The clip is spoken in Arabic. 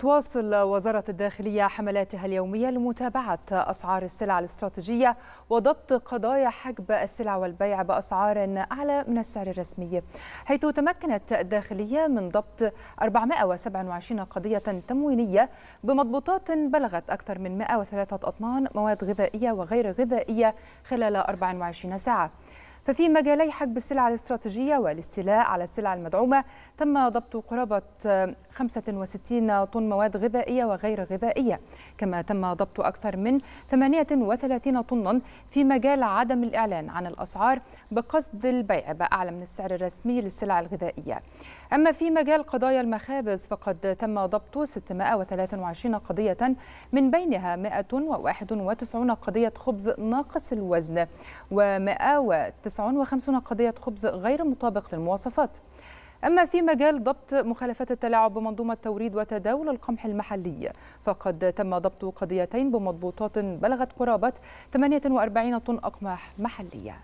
تواصل وزارة الداخلية حملاتها اليومية لمتابعة أسعار السلع الاستراتيجية وضبط قضايا حجب السلع والبيع بأسعار أعلى من السعر الرسمي حيث تمكنت الداخلية من ضبط 427 قضية تموينية بمضبوطات بلغت أكثر من 103 أطنان مواد غذائية وغير غذائية خلال 24 ساعة ففي مجالي حجب السلع الاستراتيجية والاستيلاء على السلع المدعومة تم ضبط قرابة 65 طن مواد غذائية وغير غذائية كما تم ضبط أكثر من 38 طنا في مجال عدم الإعلان عن الأسعار بقصد البيع بأعلى من السعر الرسمي للسلع الغذائية أما في مجال قضايا المخابز فقد تم ضبط 623 قضية من بينها 191 قضية خبز ناقص الوزن و109 59 قضية خبز غير مطابق للمواصفات أما في مجال ضبط مخالفات التلاعب بمنظومة توريد وتداول القمح المحلي فقد تم ضبط قضيتين بمضبوطات بلغت قرابة 48 طن أقماح محلية